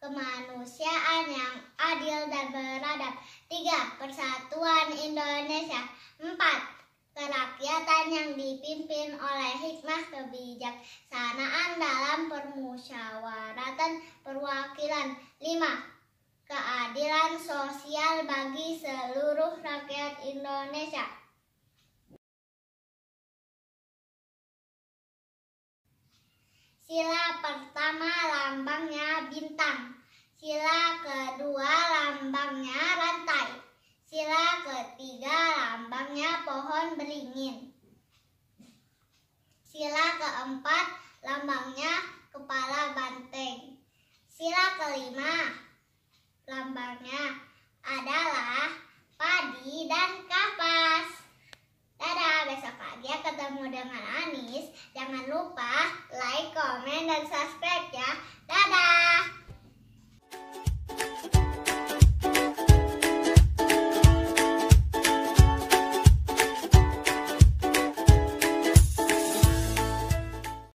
kemanusiaan yang adil dan beradab. Tiga, persatuan Indonesia. Empat, kerakyatan yang dipimpin oleh hikmah kebijaksanaan dalam permusyawaratan perwakilan. Lima, keadilan sosial bagi seluruh rakyat Indonesia. Sila pertama bintang. Sila kedua lambangnya rantai. Sila ketiga lambangnya pohon beringin. Sila keempat lambangnya kepala banteng. Sila kelima lambangnya adalah padi dan kapas. Dadah, besok pagi ketemu dengan Anis. Jangan lupa like